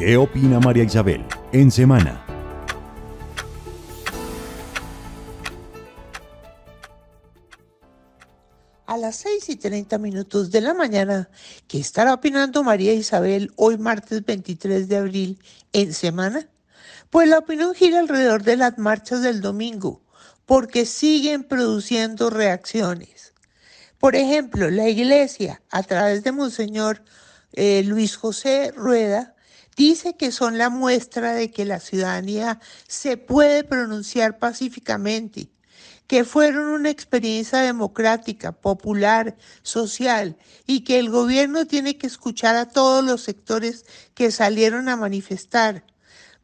¿Qué opina María Isabel en semana? A las 6 y 30 minutos de la mañana, ¿qué estará opinando María Isabel hoy martes 23 de abril en semana? Pues la opinión gira alrededor de las marchas del domingo, porque siguen produciendo reacciones. Por ejemplo, la iglesia, a través de Monseñor eh, Luis José Rueda, dice que son la muestra de que la ciudadanía se puede pronunciar pacíficamente, que fueron una experiencia democrática, popular, social y que el gobierno tiene que escuchar a todos los sectores que salieron a manifestar,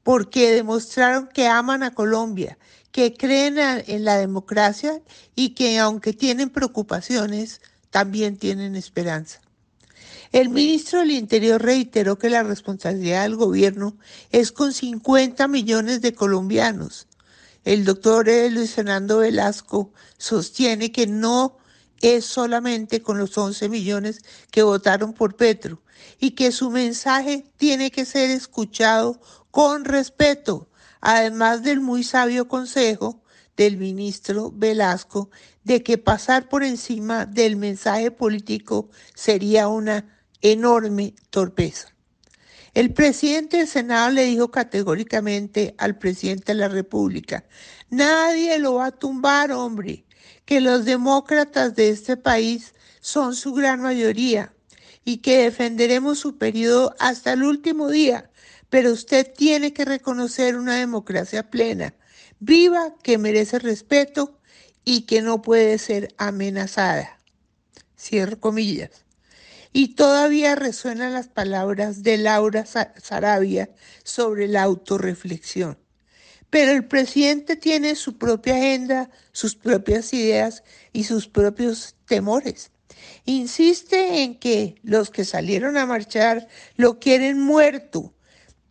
porque demostraron que aman a Colombia, que creen en la democracia y que aunque tienen preocupaciones, también tienen esperanza. El ministro del Interior reiteró que la responsabilidad del gobierno es con 50 millones de colombianos. El doctor Luis Fernando Velasco sostiene que no es solamente con los 11 millones que votaron por Petro y que su mensaje tiene que ser escuchado con respeto, además del muy sabio consejo del ministro Velasco de que pasar por encima del mensaje político sería una enorme torpeza. El presidente del Senado le dijo categóricamente al presidente de la República, nadie lo va a tumbar, hombre, que los demócratas de este país son su gran mayoría y que defenderemos su periodo hasta el último día, pero usted tiene que reconocer una democracia plena, viva, que merece respeto y que no puede ser amenazada. Cierro comillas y todavía resuenan las palabras de Laura Sarabia sobre la autorreflexión. Pero el presidente tiene su propia agenda, sus propias ideas y sus propios temores. Insiste en que los que salieron a marchar lo quieren muerto,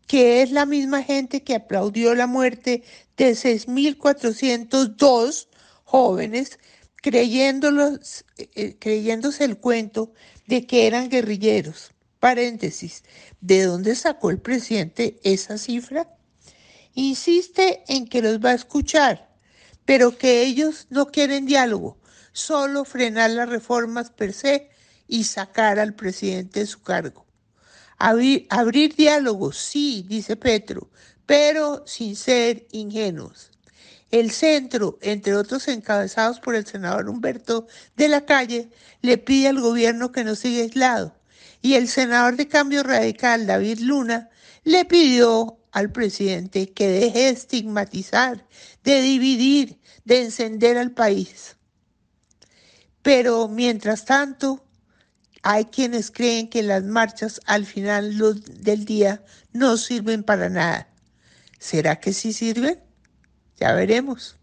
que es la misma gente que aplaudió la muerte de 6.402 jóvenes eh, eh, creyéndose el cuento de que eran guerrilleros. Paréntesis, ¿de dónde sacó el presidente esa cifra? Insiste en que los va a escuchar, pero que ellos no quieren diálogo, solo frenar las reformas per se y sacar al presidente de su cargo. abrir diálogo, sí, dice Petro, pero sin ser ingenuos. El centro, entre otros encabezados por el senador Humberto de la Calle, le pide al gobierno que no siga aislado. Y el senador de Cambio Radical, David Luna, le pidió al presidente que deje de estigmatizar, de dividir, de encender al país. Pero mientras tanto, hay quienes creen que las marchas al final del día no sirven para nada. ¿Será que sí sirven? Ya veremos.